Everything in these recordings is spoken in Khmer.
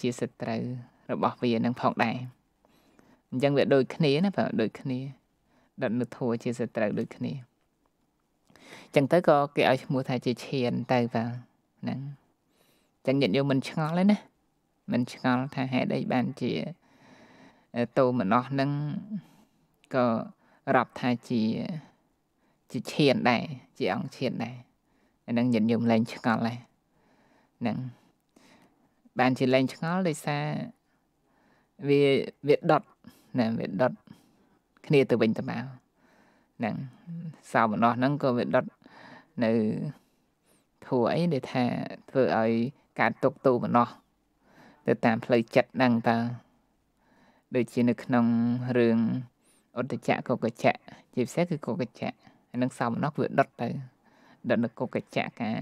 ជាសត្រូវរបស់វានឹងផងដែរអញ្ចឹងវាដូចគ្នាណាបាទដូចគ្នាដិតនៅធัวជាសត្រូវដូចគ្នាអញ្ចឹងទៅក៏គេឲ្យឈ្មោះថាជាឈានទៅបាទហ្នឹងអញ្ចឹងញាតិយើងមិនឆ្ងល់ទេណាមិនឆ្ងល់ថាហេតុអីបានជាតោមណោះនឹងក៏រាប់ថាជាជាឈានដែរជាអង្គឈានដែរអានឹងញាតិញោមលែងឆ្ងល់ដែរហ្នឹងបានជាលែងឆ្ងល់ដោយសារវាវាដុតណាវាដុតគ្នាទៅវិញទៅមកហ្នឹងសោមនស្សហ្នឹងក៏វាដុតនៅធួអីដែលថាធ្វើឲ្យការຕົកតូមនស្សទៅតាមផ្លូវចិត្តហ្នឹងតើដូចជានៅក្នុងរឿងឧត្តចៈកុកចៈជាពិសេសគឺកុកចៈអានឹងសោមនស្សវាដុតទៅដុតនៅកុកចៈការ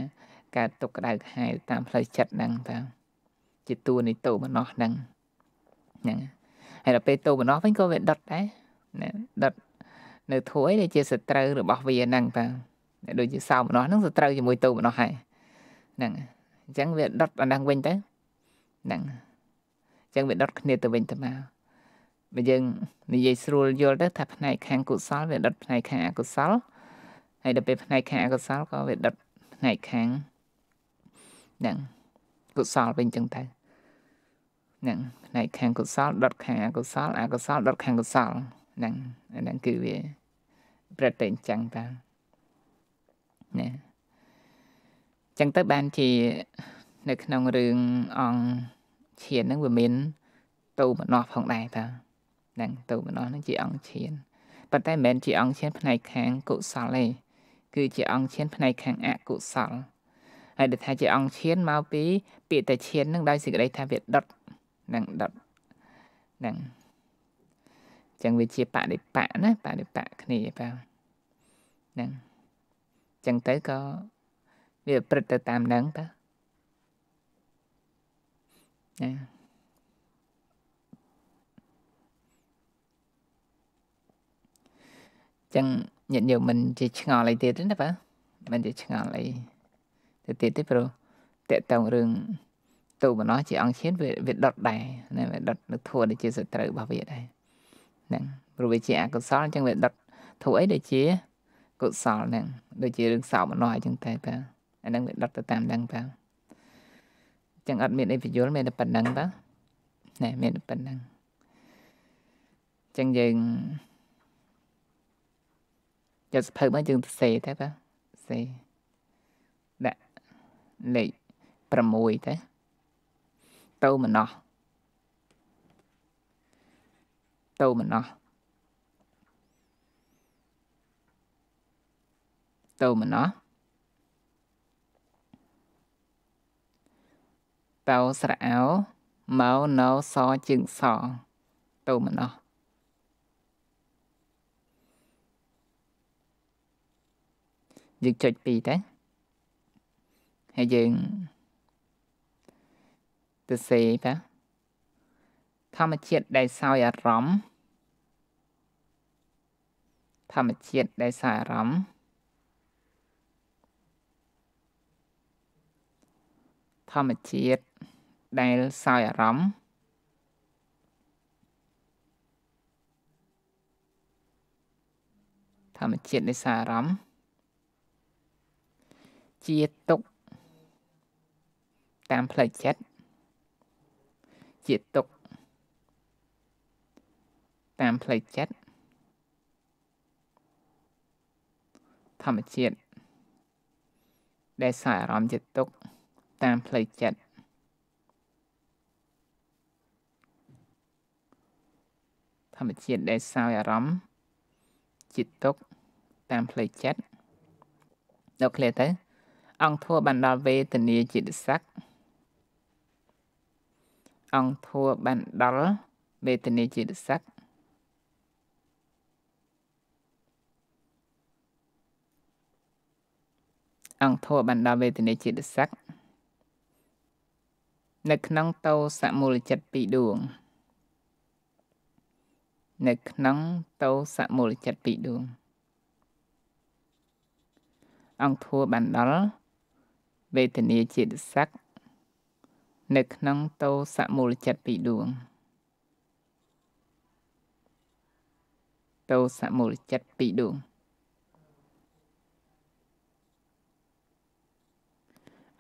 ការຕົកក្តៅក្ហាយតាមផ្លូវចិត្តហ្នឹងតើជាតួនៃតោបំណោះហ្នឹងហ្នឹងហើយដល់ពេលតោបំណោះវិញក៏វាដុតដែរណាដុតនៅធួយដែលជា សត្រូវរបស់វាហ្នឹងបាទដូចជាសោមនោះហ្នឹងសត្រូវជាមួយតោបំណោះហើយហ្នឹងអញ្ចឹងវាដុតអាហ្នឹងវិញទៅហ្នឹងអញ្ចឹងវាដុតគ្នាទៅវិញទៅមកបើយើងនិយាយស្រួលយល់ទៅថាផ្នែកខាងកុសលវាដុតផ្នែកខាងអកុសលហើយដល់ពេលផ្នែកខាងអកុសលក៏វាដុតផ្នែកខាងហ្នឹងកុសលវិញអញ្ចឹងទៅហ្នឹងផ្នែកខាងកុសលដុតខាងអកុសលអកុសលដុតខាងកុសលហ្នឹងហ្នឹងគឺវាប្រតិអញ្ចឹងតាណាចឹងទៅបានជានៅក្នុងរឿងអង្គឈានហ្នឹងវាមានតូមនោះផងដែរតាហ្នឹងតូមនោះហ្នឹងជា អង្គឈានប៉ុន្តែមិនមែនជាអង្គឈានផ្នែកខាងកុសលទេគឺជាអង្គឈាន ផ្នែកខាងអកុសលហើយដែលថាជាអង្គឈានមកពីពាក្យតែឈានហ្នឹងដោយសេចក្តីថាវាដុតនឹងដុតនឹងអញ្ចឹងវាជាបដិបៈណាបដិបៈគ្នាបាទនឹងអញ្ចឹងទៅក៏វាព្រឹត្តទៅតាមនឹងតើណាចឹងញាតិញោមមិនជាឆ្ងល់អីទៀតទេណាបាទមិនជាឆ្ងល់អីទៅទៀតទេព្រោះតកតងរឿងទូបំណោះជាអង្គឈានវាវាដុតដែរណាវាដុតនឹងធួដែលជាសត្រូវរបស់វាដែរហ្នឹងព្រោះវាជាអកុសលអញ្ចឹងវាដុតធួអីដែលជាកុសលហ្នឹងដូចជារឿងសោកអំណោះអញ្ចឹងតែបាទអាហ្នឹងវាដុតទៅតាមហ្នឹងបាទអញ្ចឹងអត់មានអីបញ្យលមានតែប៉ុណ្្នឹងបាទណែមានតែប៉ុណ្្នឹងអញ្ចឹងយើងយកសភៅមកយើងទៅសេតែបាទសេដាក់លេខ6តែទៅម្ណោះទៅម្ណោះទៅម្ណោះតោស្រអោម៉ៅណៅសជើងសទៅម្ណោះយើងចុច2តើហើយយើងទៅសេតាធម្មជាតិដែលសោយអារម្មណ៍ធម្មជាតិដែលសោយអារម្មណ៍ធម្មជាតិដែលសោយអារម្មណ៍ធម្មជាតិនៃសារអារម្មណ៍ជាទុកតាមផ្លូវចិត្តជាតិទុកតាមផ្លូវចិត្តធម្មជាតិដែលសារអារម្មណ៍ចិត្តទុកតាមផ្លូវចិត្តធម្មជាតិដែលសោយអារម្មណ៍ចិត្តទុកតាមផ្លូវចិត្តដល់គ្នាទៅអង្គធัวបានដល់វេទនាចិត្តសក្តិអង្គធัวបានដល់វេទនាជាតិស័កអង្គធัวបានដល់វេទនាជាតិស័កនៅក្នុងតោសមូលចិត្ត2ដួងនៅក្នុងតោសមូលចិត្ត2ដួងអង្គធัวបានដល់វេទនាជាតិស័ក្តិនៅក្នុងតោសមូលចិត្តពីរដួងតោសមូលចិត្តពីរដួង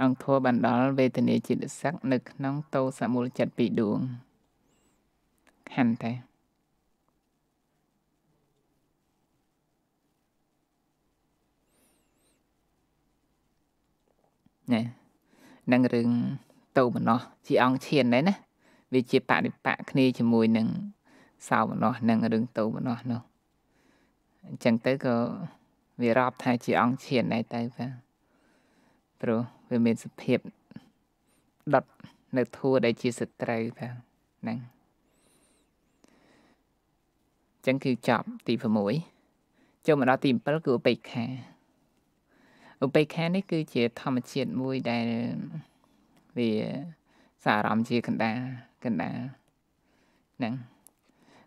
អង្គធัวបណ្ដាលវេទនាចិត្តស័កនៅក្នុងតោសមូលចិត្តពីរដួងខន្តែណែនឹងរឿងតោមនោះជាអង្គឈានដែរណាវាជាបរិបៈគ្នាជាមួយនឹងសោមនោះនិងរឿងតោមនោះនោះអញ្ចឹងទៅក៏វារាប់ថាជាអង្គឈានដែរទៅបាទព្រោះវាមានសភាពដុតនៅធัวដែលជាសត្រូវបាទហ្នឹងចឹងគឺចប់ទី6ចូលមកដល់ទី7គឺឧបេក្ខាឧបេក្ខានេះគឺជាធម្មជាតិមួយដែលវាសារអារម្មណ៍ជាកណ្ដាលកណ្ដាលហ្នឹង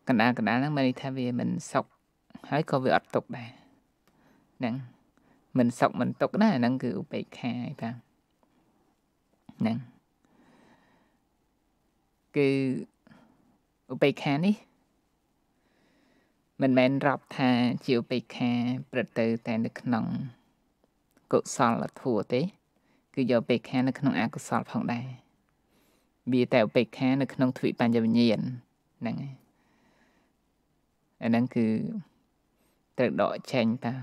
កណ្ដាលកណ្ដាលហ្នឹងមានន័យថាវា មិនសុខហើយក៏វាអត់ទុកដែរហ្នឹងមិនសុខមិនទុកដែរហ្នឹងគឺឧបេក្ខាឯតាហ្នឹងគឺឧបេក្ខានេះ មិនមែនរាប់ថាជាឧបេក្ខាប្រទៅតែនៅក្នុងកុសលធម៌ទេគឺយកឧបេក្ខានៅក្នុងអកុសលផងដែរវាតែឧបេក្ខានៅក្នុងទ្វិបញ្ញវិញ្ញាណហ្នឹងហើយអាហ្នឹងគឺត្រូវដកចេញតា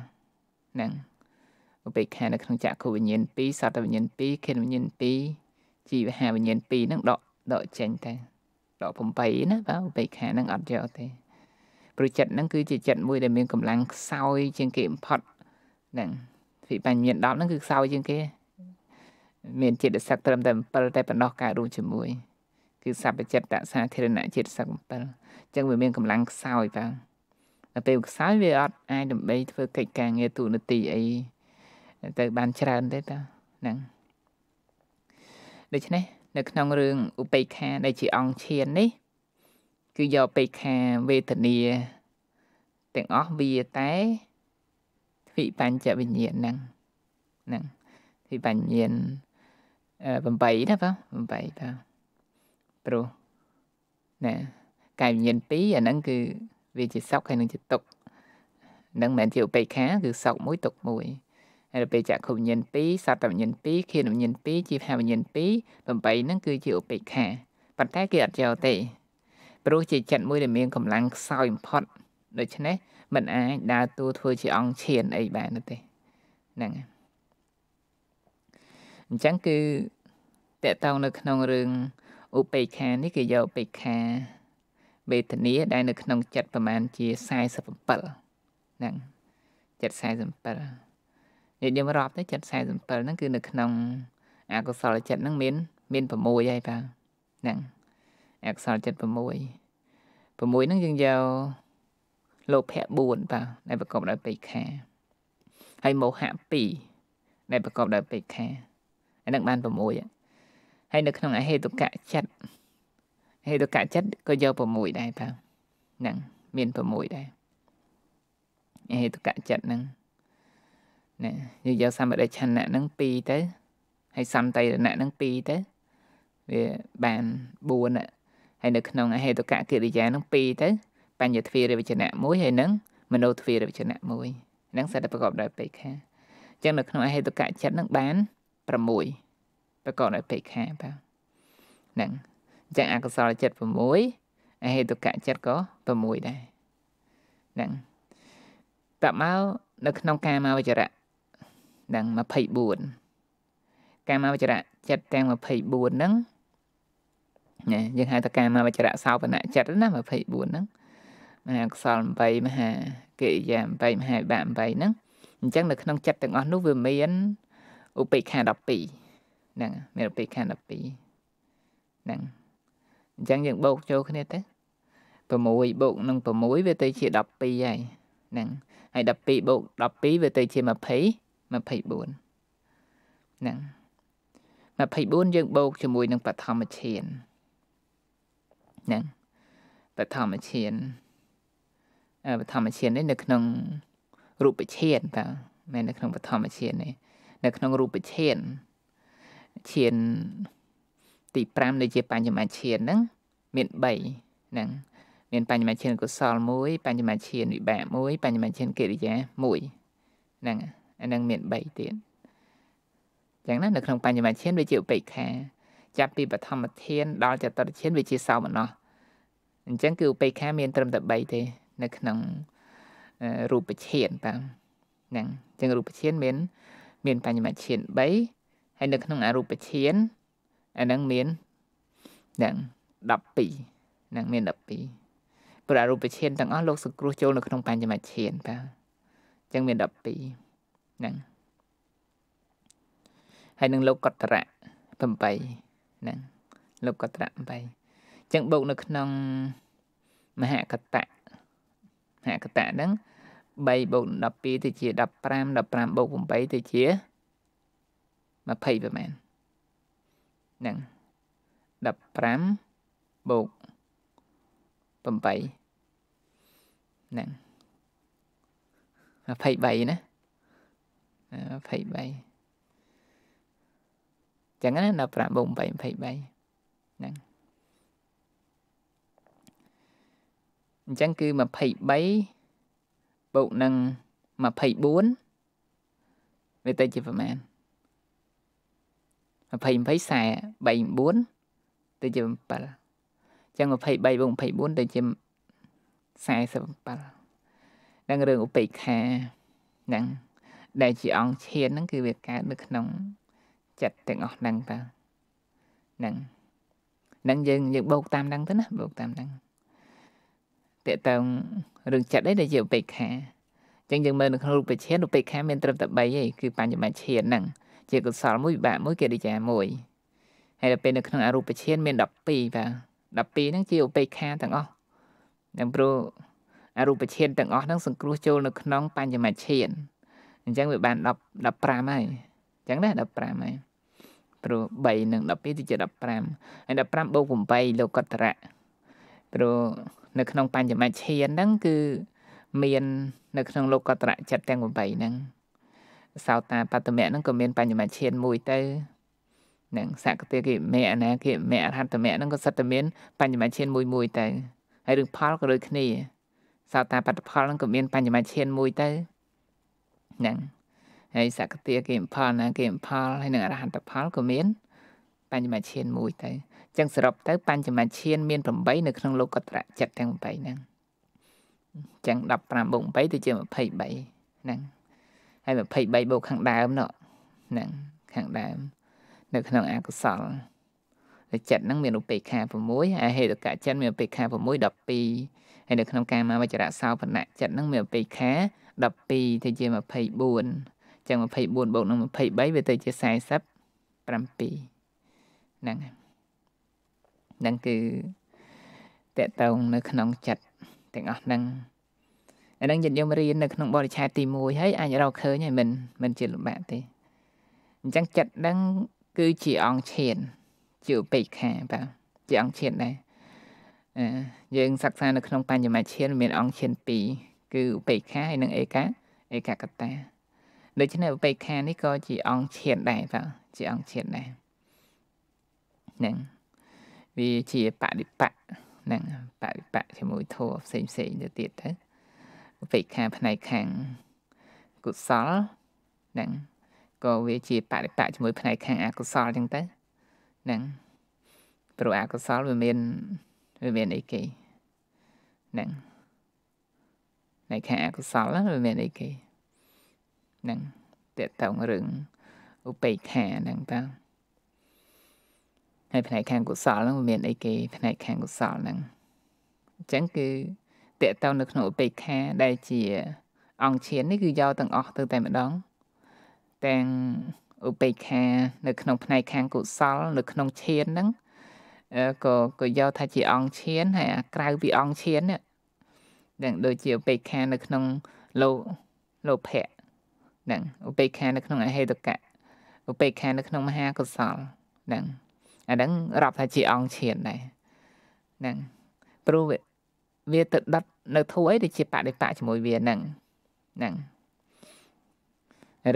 ហ្នឹងឧបេក្ខានៅក្នុងចក្ខុវិញ្ញាណ2សតវិញ្ញាណ2ខេនវិញ្ញាណ2ជីវហាវិញ្ញាណ2ហ្នឹងដកដកចេញតាដក8ណាបាទឧបេក្ខាហ្នឹងអត់យកទេព្រោះចិត្តហ្នឹងគឺជាចិត្តមួយដែលមានកម្លាំងខ្សោយជាងគេបំផុតហ្នឹងវិបញ្ញមាន10ហ្នឹងគឺខ្សោយជាងគេមានជាតិស័ក្តិត្រឹមតែ7តែប៉ុណ្ណោះកើតរួមជាមួយ គឺសព្វចិត្តសាធារណជាតិស័ក្តិ7អញ្ចឹងវាមានកម្លាំងខ្សោយបាទដល់ពេលខ្សោយវាអត់អាចដើម្បី ធ្វើកិច្ចការងារទូនាទីអីទៅបានច្រើនទេតាហ្នឹងដូច្នេះនៅ ក្នុងរឿងឧបេក្ខាដែលជាអង្គឈាននេះ គឺយកឧបេក្ខាវេទនាទាំងអស់វាតែវិបញ្ចវិញ្ញាណហ្នឹងហ្នឹងវិបញ្ញ8ណាបង8បាទព្រោះណាកាយវិញ្ញាណ2អាហ្នឹងគឺវាជាសុខហើយនឹងជាទុក្ខនឹងមិនមែនជាឧបេក្ខា គឺសុខមួយទុក្ខមួយហើយទៅពេលចក្ខុវិញ្ញាណ2សត្វវិញ្ញាណ2ខៀនវិញ្ញាណ2ជីវហវិញ្ញាណ2 8ហ្នឹងគឺជាឧបេក្ខាប៉ុន្តែគេអត់យកទេព្រោះជាចិត្តមួយដែលមានកម្លាំងខ្សោយបំផុតដូច្នេះមិនអាចដើរតួធ្វើជាអង្គឈាន អីបានទេហ្នឹងហើយអញ្ចឹងគឺតកតងនៅក្នុងរឿងឧបេក្ខានេះគេយកឧបេក្ខាវេទនាដែលនៅក្នុងចិត្តប្រមាណជា47ហ្នឹងចិត្ត47និយាយរាប់ទៅចិត្ត47ហ្នឹងគឺនៅក្នុងអកុសលចិត្តហ្នឹងមាន មាន6ហើយបាទហ្នឹងអកុសលចិត្ត6 6ហ្នឹងយើងយកលោភៈ4បាទដែលប្រកបដោយបេក្ខាហើយមោហៈ2ដែលប្រកបដោយបេក្ខាអានឹងបាន6ហើយនៅក្នុងអហេតុកៈចិត្តអហេតុកៈចិត្តក៏យក6ដែរតើហ្នឹងមាន6ដែរអហេតុកៈចិត្តហ្នឹងណាយើងយកសម្បដិឆន្ទៈហ្នឹង2ទៅហើយសន្តិរណៈហ្នឹង2ទៅវាបាន4ហើយនៅក្នុងអហេតុកៈកិរិយាហ្នឹង2ទៅបញ្ញាទ្វារវិជ្ជៈ1ហើយនឹងមនោទ្វារវិជ្ជៈ1ហ្នឹងសិតតែប្រកបដោយបេក្ខាអញ្ចឹងនៅក្នុងអហេតុកៈចិត្តហ្នឹងបាន6ប្រកបដោយពេកខាបាទហ្នឹងអញ្ចឹងអកុសលចិត្ត6អហេតុកៈចិត្តក៏6ដែរហ្នឹងតមកនៅក្នុងកាមវចរៈហ្នឹង24កាមវចរៈចិត្តទាំង24ហ្នឹងណាយើងហៅថាកាមវចរៈសោបនៈចិត្តណា24ហ្នឹងមហាកុសល8មហាកិរិយា8មហាបាក8ហ្នឹងអញ្ចឹងនៅក្នុងចិត្តទាំងអស់នោះវាមានឧបេក្ខា12ហ្នឹងមានឧបេក្ខា12ហ្នឹងអញ្ចឹងយើងបូកចូលគ្នាទៅ6បូក នឹង6វាទៅ ជា12ហើយហ្នឹងហើយ12បូក12វាទៅជា20 24ហ្នឹង24យើងបូកជាមួយនឹងបឋមឈានហ្នឹងបឋមឈានបឋមឈាននេះនៅក្នុងរូបឈានតើមែននៅក្នុងបឋមឈាននេះនៅក្នុងរូបឈានឈានទី5នៃជាបញ្ញមឈានហ្នឹងមាន3ហ្នឹងមានបញ្ញមឈានកុសល1បញ្ញមឈានវិបាក1បញ្ញមឈានកិរិយា1ហ្នឹងអាហ្នឹងមាន3ទៀតចឹងណានៅក្នុងបញ្ញមឈានវាជាឧបេក្ខាចាប់ពីបឋមធានដល់ចតុតធានវាជាសោមនស្សអញ្ចឹងគឺឧបេក្ខាមានត្រឹមតែ3ទេ នៅក្នុងរូបឈានបាទហ្នឹងអញ្ចឹងរូបឈានមានមានបញ្ញមជ្ឈាន3ហើយនៅក្នុងអរូបឈានអានឹងមាននឹង12នឹងមាន12ព្រោះអរូបឈានទាំងអស់លោកសង្គ្រោះចូលនៅក្នុងបញ្ញមជ្ឈានបាទអញ្ចឹងមាន12ហ្នឹងហើយនឹងលោកកតរៈ8ហ្នឹងលោកកតរៈ8អញ្ចឹងបូកនៅក្នុងមហកតៈមហកតៈហ្នឹង3បូក12ទៅជា15 15បូក8ទៅជា20ប្រហែលហ្នឹង15បូក8ហ្នឹង23ណា23ចឹងណា15បូក8 23ហ្នឹងអញ្ចឹងគឺ23ពុកនឹង24វាទៅជាប្រមាណ20 20 40 34ទៅជា7អញ្ចឹង23បូក24ទៅជា47នឹងរឿងឧបេក្ខានឹងដែលជាអង្គឈានហ្នឹងគឺវាកើតនៅក្នុង ចិត្តទាំងអស់ហ្នឹងបាទហ្នឹងហ្នឹងយើងយើងបូកតាមហ្នឹងទៅណាបូកតាមហ្នឹងតេតឹងរឿងចិត្តឯងដែលជាឧបេក្ខាអញ្ចឹងយើងមើលនៅក្នុងរូបឈានឧបេក្ខាមានត្រឹមតែ3ឯងគឺបញ្ញមឈានហ្នឹងជាកុសលមួយវិបាកមួយកិរិយាមួយហើយដល់ពេលនៅក្នុងអរូបឈានមាន12បាទ12ហ្នឹងជាឧបេក្ខាទាំងអស់នឹងព្រោះអរូបឈានទាំងអស់ហ្នឹងសង្គ្រោះចូលនៅក្នុងបញ្ញមឈានអញ្ចឹងវាបាន10 15ហើយអញ្ចឹងណា15ហើយព្រោះ3និង12ទៅជា15ហើយ15បូក8លោកកតរៈព្រោះនៅក្នុង បញ្ញមជ្ឈានហ្នឹងគឺមាននៅក្នុងលោកត្រៈចិត្តទាំង8ហ្នឹងសោតាបត្តមៈហ្នឹងក៏មាន បញ្ញមជ្ឈានមួយទៅនឹងសកតិគិមៈអនាគិមៈអរហត្តមៈហ្នឹងក៏សិតតែមាន បញ្ញមជ្ឈានមួយមួយទៅហើយរឿងផលក៏ដូចគ្នាសោតាបត្តផលហ្នឹងក៏មាន បញ្ញមជ្ឈានមួយទៅហ្នឹងហើយសកតិគិមផលអនាគិមផលហើយនឹងអរហត្តផលក៏មានបញ្ញមជ្ឈានមួយទៅចឹងសរុបទៅបញ្ចមជ្ឈានមាន8នៅក្នុងលោកត្រចិត្តទាំង8ហ្នឹងចឹង15បូក8ទៅជា23ហ្នឹងហើយ23បូកខាងដើមនោះហ្នឹងខាងដើម នៅក្នុងអកុសលតែចិត្តហ្នឹងមានឧបេក្ខា6ហើយហេតុកៈចិត្តមានឧបេក្ខា6 12ហើយនៅក្នុងកាមវចរៈសោបណៈចិត្តហ្នឹងមានឧបេក្ខា12ទៅជា24ចឹង24បូកនឹង23វាទៅជា47ហ្នឹងហើយហ្នឹងគឺតកតងនៅ ក្នុងចិត្តទាំងអស់ហ្នឹងអាហ្នឹងញាតិញោមរៀននៅក្នុងបរិឆេទទី1ហើយអាចរកឃើញហើយមិនមិនជាលំបាកទេអញ្ចឹងចិត្តហ្នឹងគឺជាអង្គឈានជាឧបេក្ខាបាទជាអង្គឈានដែរយើងសិក្សានៅក្នុងបញ្ញមជ្ឈាន មាន អង្គឈាន2គឺឧបេក្ខាហើយនិងឯកាឯកកតាដូច្នេះឧបេក្ខានេះក៏ជាអង្គឈានដែរបាទជាអង្គឈានដែរហ្នឹងវាជាបដិបៈហ្នឹងបដិបៈជាមួយធัวផ្សេងផ្សេងទៅទៀតទៅឧបេក្ខាផ្នែកខាងកុសលហ្នឹងក៏វាជាបដិបៈជាមួយផ្នែកខាងអកុសលអញ្ចឹងទៅហ្នឹងព្រោះអកុសលវាមានវាមានអីគេហ្នឹងនៃខាងអកុសលវាមានអីគេហ្នឹងតេតតងរឿងឧបេក្ខាហ្នឹងតើហើយផ្នែកខាងកុសលហ្នឹងមានអីគេផ្នែកខាងកុសលហ្នឹងអញ្ចឹងគឺតកតៅនៅក្នុងឧបេក្ខាដែលជាអង្គឈាននេះគឺយកទាំងអស់ទៅតែម្ដងទាំងឧបេក្ខានៅក្នុងផ្នែកខាងកុសល នៅក្នុងឈានហ្នឹងក៏ក៏យកថាជាអង្គឈានហើយអាក្រៅពីអង្គឈាននេះនឹងដូចជាឧបេក្ខានៅក្នុងលោលោភៈនឹងឧបេក្ខានៅក្នុង អហេតុកៈឧបេក្ខានៅក្នុងមហាកុសលនឹងអាហ្នឹងរាប់ថាជាអង្គឈានដែរហ្នឹងព្រោះវាទៅដិតនៅធូរអីដែលជាបដិបៈជាមួយវាហ្នឹងហ្នឹង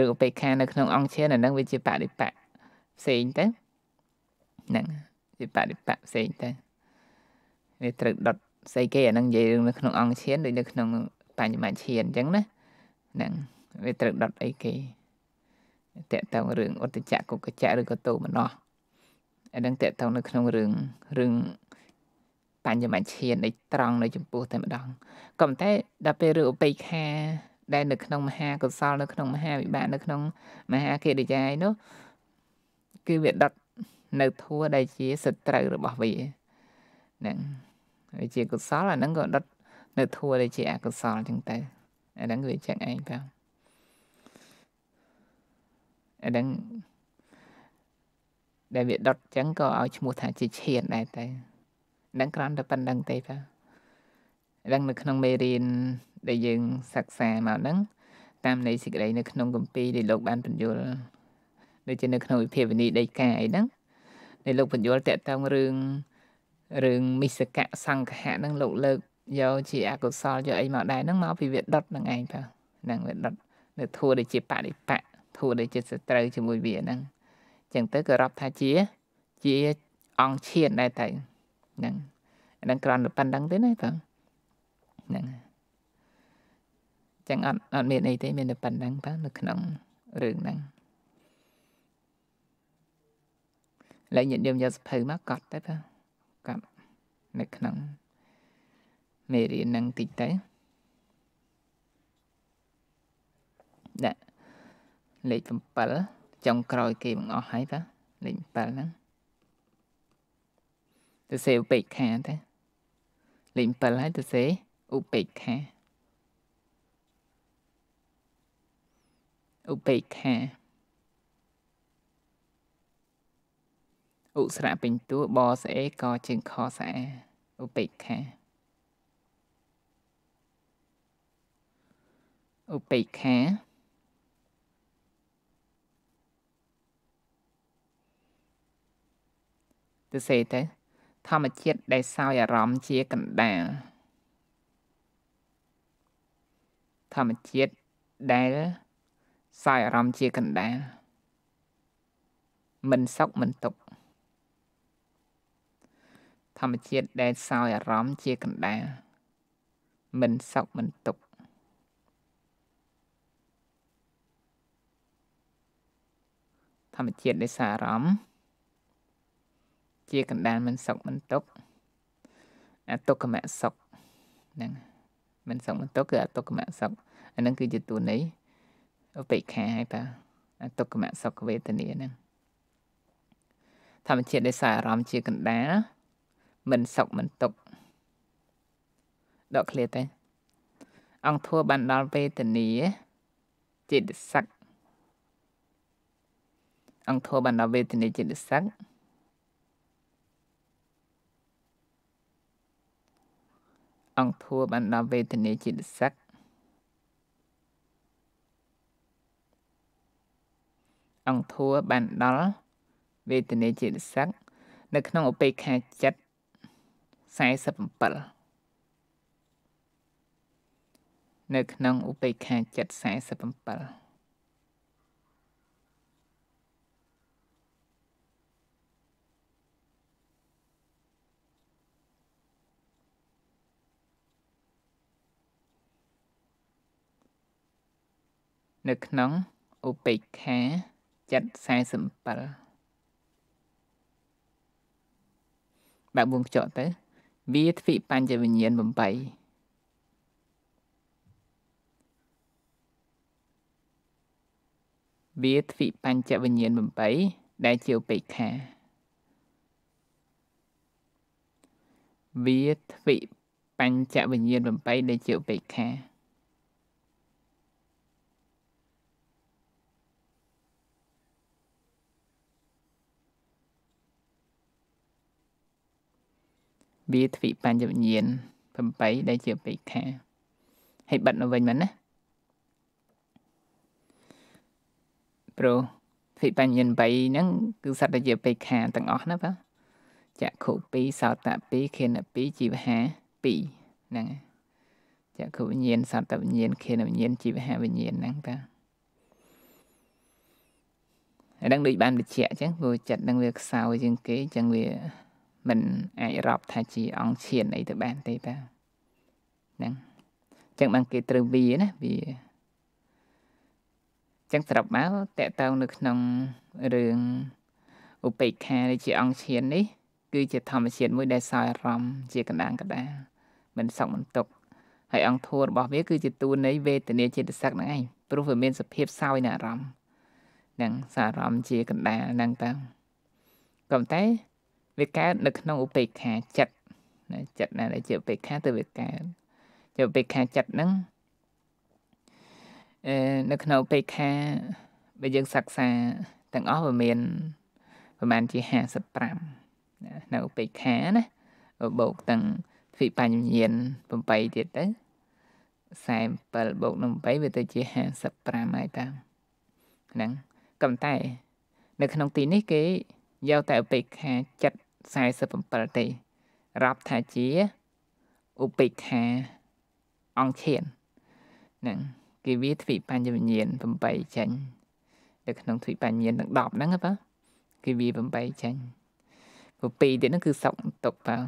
ឬឧបេក្ខានៅក្នុងអង្គឈានអាហ្នឹងវាជាបដិបៈផ្សេងទៅហ្នឹងជាបដិបៈផ្សេងទៅវាត្រូវដុតស្អីគេអាហ្នឹងនិយាយរឿងនៅក្នុងអង្គឈានដូចនៅក្នុងបញ្ញមឈានអញ្ចឹងណាហ្នឹងវាត្រូវដុតអីគេតកតងរឿងឧត្តចៈគុកចៈឬក៏តោមណោះដែលនឹងតកតងនៅក្នុងរឿងរឿងបញ្ញមជ្ឈាននៃ ត្រង់នៅចំពោះតែម្ដងក៏ប៉ុន្តែដល់ពេលរឿងឧបេក្ខាដែលនៅក្នុងមហាកុសល នៅក្នុងមហាវិបាកនៅក្នុងមហាកិរិយាយនោះគឺវាដុតនៅធัวដែលជាសត្រូវរបស់វាហ្នឹងវាជាកុសលអាហ្នឹងក៏ដុតនៅធัวដែលជាអកុសលចឹងទៅអាហ្នឹងវាចឹងឯងបាទអាហ្នឹងដែលវាដុតអញ្ចឹងក៏ឲ្យឈ្មោះថាជាឈានដែរតែ នឹងក្រាន់តែប៉ុណ្្នឹងទេបាទដឹងនៅក្នុងមេរៀនដែលយើងសិក្សាមកហ្នឹងតាមនៃសេចក្តីនៅក្នុងគម្ពីរដែលលោកបានបញ្យល់ដូចជានៅក្នុងវិភាវនីដីកាអីហ្នឹងដែលលោកបញ្យល់តកតងរឿងរឿងមិសកៈសង្ឃៈហ្នឹង លោកលើកយកជាអកុសលយកអីមកដែរហ្នឹងមកពីវាដុតហ្នឹងឯងបាទហ្នឹងវាដុតនៅធัวដែលជាបដិបៈធัวដែលជាសត្រូវជាមួយវាហ្នឹងចឹងទៅក៏រាប់ថាជាជាអង្គឈានដែរទៅហ្នឹងហ្នឹងក្រំប៉ុណ្្នឹងទេណាបងហ្នឹងចឹងអត់អត់មានអីទេ មានតែប៉ុណ្្នឹងបងនៅក្នុងរឿងហ្នឹងឡើយញាតិញោមយកសភៅមកកត់ទៅបងកត់នៅក្នុងមេរៀនហ្នឹងតិចទៅដាក់លេខ7ចុងក្រោយគេបង្អស់ហើយបាទលេខ7ហ្នឹងទៅសេឧបេក្ខាទៅលេខ7ហើយទៅសេឧបេក្ខាឧបេក្ខាឧស្រៈពេញតួបស្អេកជើងខស្អាឧបេក្ខាឧបេក្ខាទៅសេទៅធម្មជាតិដែលសោយអារម្មណ៍ជាកណ្ដាលធម្មជាតិដែលសោយអារម្មណ៍ជាកណ្ដាល មិនសុខមិនទុក្ខធម្មជាតិដែលសោយអារម្មណ៍ជាកណ្ដាល មិនសុខមិនទុក្ខធម្មជាតិនៃសារអារម្មណ៍ជាកណ្ដាលមិនសុខមិនទុកអតុកមៈសុខហ្នឹងមិនសុខមិនទុកគឺអតុកមៈសុខអាហ្នឹងគឺជាទួនៃឧបេក្ខាហើយបាទអតុកមៈសុខវេទនាហ្នឹងធម្មជាតិដែលសារអារម្មណ៍ជាកណ្ដាលមិនសុខមិនទុកដកឃ្លាតទេអង្គធัวបានដល់វេទនាចិត្តស័កអង្គធัวបានដល់វេទនាចិត្តស័ក្តិអង្គភួបអណ្ដាវេទនីជាតិស័កអង្គធัวបានដល់វេទនាជាតិស័កនៅក្នុងឧបេក្ខាចិត្ត47នៅក្នុងឧបេក្ខាចិត្ត47នៅក្នុងឧបេក្ខាចិត្ត47បើបួងខ្ចក់ទៅ វាទ្វិបញ្ញវិញ្ញាណ8វាទ្វិបញ្ចវិញ្ញាណ8ដែលជាឧបេក្ខាវាទ្វិបញ្ចវិញ្ញាណ8ដែលជាឧបេក្ខាវាទ្វិបញ្ញញ្ញាណ8ដែលជាបេខាហើយបាត់មកវិញមែនណាព្រោះទ្វិបញ្ញញ្ញាណ8ហ្នឹងគឺសត្វដែលជាបេខាទាំងអស់ណាបាទចក្ខុ2សោតៈ2ខេនៈ2ជីវហា2ហ្នឹងចក្ខុវិញ្ញាណសត្វវិញ្ញាណខេនវិញ្ញាណជីវហាវិញ្ញាណហ្នឹងតាហើយនឹងដូចបានបញ្ជាក់អញ្ចឹងព្រោះចិត្តនឹងវាខ្សោយជាងគេអញ្ចឹងវាមិន អាចរាប់ថាជាអង្គឈានអីទៅបានទេតាហ្នឹងអញ្ចឹងបានគេត្រូវវាណាវាអញ្ចឹងស្រាប់មកតកតងនៅក្នុងរឿងឧបេក្ខាដែលជាអង្គឈាននេះ គឺ ជាធម្មជាតិមួយដែលសោយអារម្មណ៍ជាកណ្ដាលកណ្ដាលមិនសោកមិនទុកហើយអង្គធัวរបស់វាគឺជាតួនៃវេទនាចិត្តសឹកហ្នឹងឯងព្រោះវាមានសភាពសោយនៅអារម្មណ៍នឹងសារអារម្មណ៍ជាកណ្ដាលហ្នឹងតើក៏តែវាកើតនៅក្នុងឧបេក្ខាចិត្តណាចិត្តណាដែលជាឧបេក្ខាទៅវាកើតជាឧបេក្ខាចិត្តហ្នឹងអឺនៅក្នុងឧបេក្ខាបើយើងសិក្សាទាំងអស់វាមានប្រហែលជា55នៅឧបេក្ខាណាបូកទាំងវិបញ្ញញាណ8ទៀតទៅ47បូកនឹង8វាទៅជា55ហើយតាហ្នឹងក៏តែ នៅ ក្នុងទីនេះគេយកតែឧបេក្ខាចិត្ត47ទេ រាប់ថាជាឧបេក្ខាអង្គធានហ្នឹងគេវាទ្វិបញ្ញវិញ្ញាណ8ចេញនៅក្នុងទ្វិបញ្ញវិញ្ញាណទាំង10ហ្នឹងបាទគេវា8ចេញ7ទៀតហ្នឹងគឺសុកទុកបាទ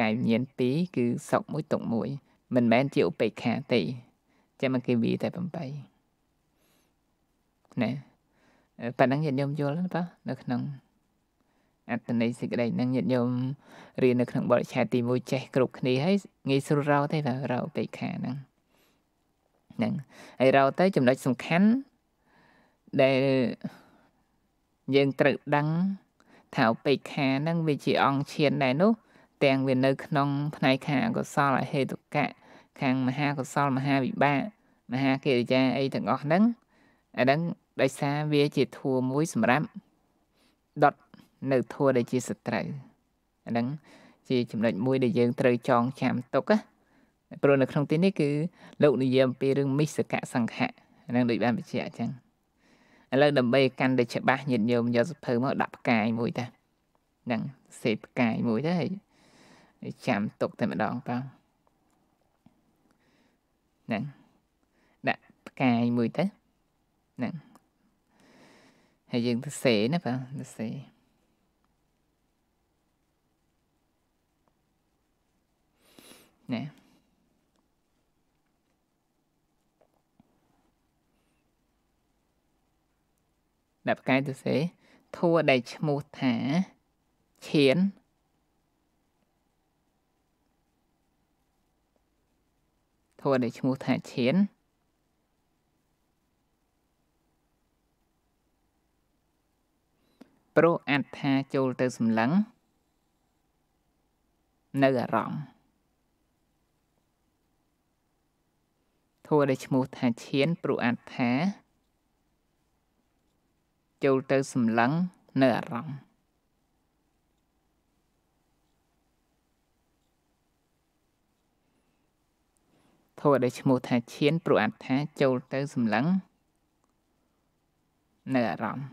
កាយវិញ្ញាណ2គឺសុកមួយទុកមួយ មិនមែនជាឧបេក្ខាទេចាំមកគេវាតែ8ណាប៉ណ្ណឹងញាតិញោមយល់ណាបាទនៅក្នុងអត្តន័យសេចក្តីនឹងញាតិញោមរៀននៅក្នុងបរិច្ឆេទទី1ចេះគ្រប់គ្នាហើយងាយស្រួលរោទេបាទរោបេខាហ្នឹងហ្នឹងហើយរោទៅចំណុចសំខាន់ដែលយើងត្រូវដឹងថាឧបេក្ខានឹងវាជាអង្គឈានដែរនោះទាំងវានៅក្នុង ផ្នែកខាងអកុសលហេតុកៈខាងមហាកុសលមហាវិបាកមហាកិរិយាអីទាំងអស់ហ្នឹងអាហ្នឹងដោយសារវាជាធัวមួយ សម្រាប់ដុតនៅធัวដែលជាសត្រូវអាហ្នឹង ជាចំណុចមួយ ដែលយើងត្រូវចងចាំទុកណាព្រោះនៅក្នុងទីនេះគឺលោកនិយាយអំពីរឿងមិសកៈសង្ខៈហ្នឹងដូចបានបញ្ជាក់អញ្ចឹងឥឡូវដើម្បីកាន់តែច្បាស់ញាតិញោមយកសភៅមកដាក់ផ្កាយមួយតាហ្នឹងសេផ្កាយមួយទៅហើយចាំទុកតែម្ដងបងហ្នឹងដាក់ផ្កាយមួយទៅហ្នឹងហើយយើងទៅសេណាបងទៅសេ né? ដាក់ផ្កាយទៅសេធัวដែលឈ្មោះថាឈៀនធัวដែលឈ្មោះថាឈៀនព្រោះអត្ថាចូលទៅសម្លឹង នៅអារម្មណ៍ធัวដែលឈ្មោះថាឈៀនព្រោះអត្ថាចូលទៅសម្លឹងនៅអារម្មណ៍ធัวដែលឈ្មោះថាឈៀនព្រោះអត្ថាចូលទៅសម្លឹងនៅអារម្មណ៍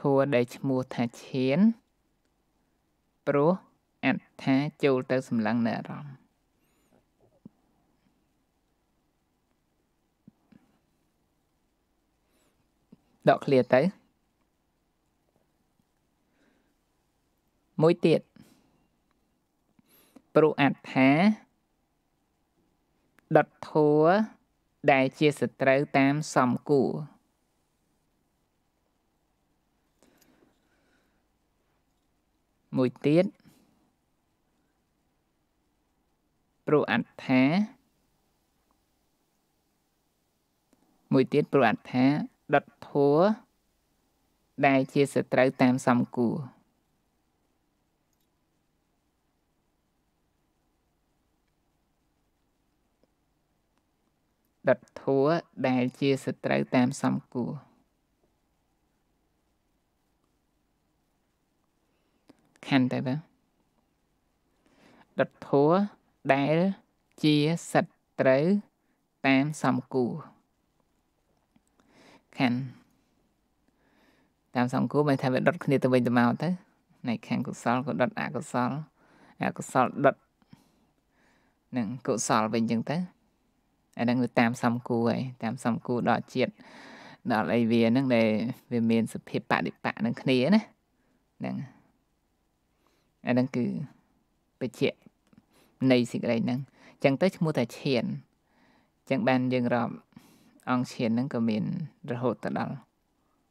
ធัวដែលឈ្មោះថាឈៀនព្រោះអត្ថាចូលទៅសម្លឹងនៅអារម្មណ៍ដកឃ្លាទៅ មួយទៀតព្រោះអត្ថាដុតធัวដែលជាសត្រូវតាមសំគួរមួយទៀតព្រោះអត្ថា មួយទៀតព្រោះអត្ថាដិតធัวដែលជាសត្រូវតាមសំគួរដិតធัวដែលជាសត្រូវតាមសំគួរខណ្ឌតែបើដិតធัวដែលជាសត្រូវតាមសមគួរខណ្ឌតាមសមគួរបើថាវាដុតគ្នាទៅវិញទៅមកទៅណៃខាងកុសលក៏ដុតអកុសលអកុសលដុតនឹងកុសលវិញចឹងទៅអាហ្នឹងវាតាមសមគួរហើយតាមសមគួរដល់ជាតិដល់អីវាហ្នឹងដែលវាមានសភាពបដិបៈនឹងគ្នាណាហ្នឹងអាហ្នឹងគឺបច្ចៈនៃសេចក្តីហ្នឹងអញ្ចឹងទៅឈ្មោះថាឈានអញ្ចឹងបានយើងរាប់អង្គឈានហ្នឹងក៏មាន រហូតទៅដល់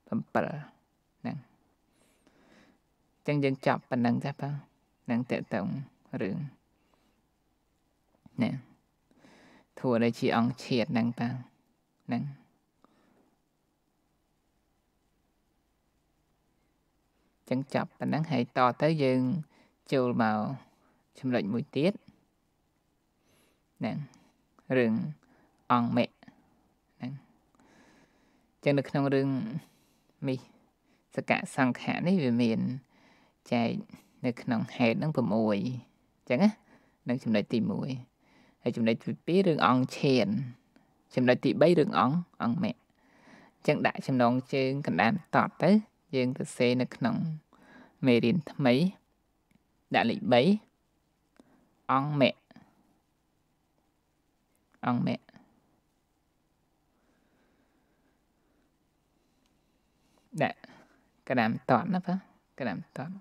7ហ្នឹងអញ្ចឹងយើងចាប់ប៉ុណ្ណឹងចាស់បងនឹងតកតងរឿងណែធួដែលជាអង្គឈានហ្នឹងតាហ្នឹងចឹងចាប់ប៉ុណ្ណឹងហើយតទៅយើងចូលមកចំណុចមួយទៀតហ្នឹងរឿងអង្គមេហ្នឹងចឹងនៅក្នុងរឿងមីសកសង្ខៈនេះវាមានចែកនៅក្នុងហេតុហ្នឹង6ចឹងណានឹងចំណុចទី1ហើយចំណុចទី2រឿងអង្គឈានចំណុចទី3រឿងអង្គអង្គមេចឹងដាក់ចំណងជើងកណ្ដាលតតទៅ យើងទៅសេនៅ ក្នុងមេរៀនថ្មីដាក់លេខ3អង្គមេអង្គមគ្គដាក់ក្តាមតតណាបាទក្តាមតត